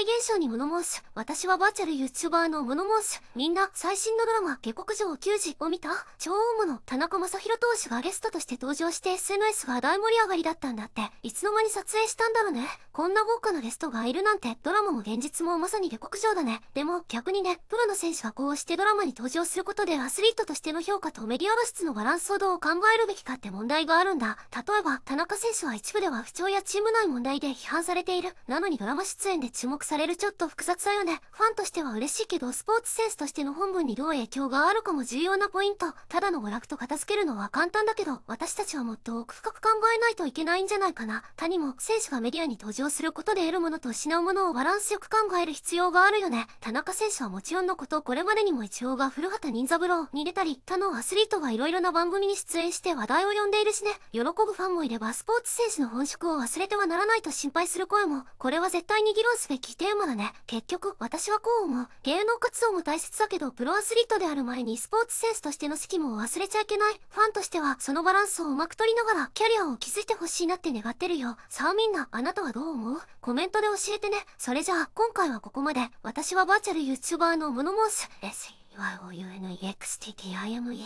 怪現象に物申す。私はバーチャル YouTuber の物申す。みんな、最新のドラマ、下克上9時を見た超大物、田中正宏投手がゲストとして登場して SNS が大盛り上がりだったんだって。いつの間に撮影したんだろうね。こんな豪華なゲストがいるなんてドラマも現実もまさに下克上だね。でも逆にね、プロの選手がこうしてドラマに登場することでアスリートとしての評価とメディア露出のバランスをどう考えるべきかって問題があるんだ。例えば、田中選手は一部では不調やチーム内問題で批判されている。なのにドラマ出演で注目されるちょっと複雑だよね。ファンとしては嬉しいけど、スポーツセンスとしての本文にどう影響があるかも重要なポイント。ただの娯楽と片付けるのは簡単だけど、私たちはもっと奥深く考えないといけないんじゃないかな。他にも、選手がメディアに登場用することで得るものと失うものをバランスよく考える必要があるよね。田中選手はもちろんのこと、これまでにも一応が古畑任三郎に出たり、他のアスリートが色々な番組に出演して話題を呼んでいるしね。喜ぶファンもいれば、スポーツ選手の本職を忘れてはならないと心配する声も、これは絶対に議論すべきテーマだね。結局、私はこう思う。芸能活動も大切だけど、プロアスリートである前にスポーツ選手としての責務を忘れちゃいけない。ファンとしては、そのバランスをうまく取りながら、キャリアを築いてほしいなって願ってるよ。さあみんな、あなたはどう思ううコメントで教えてね。それじゃあ、今回はここまで。私はバーチャル YouTuber のモノモース。s y o u n e x t t i m e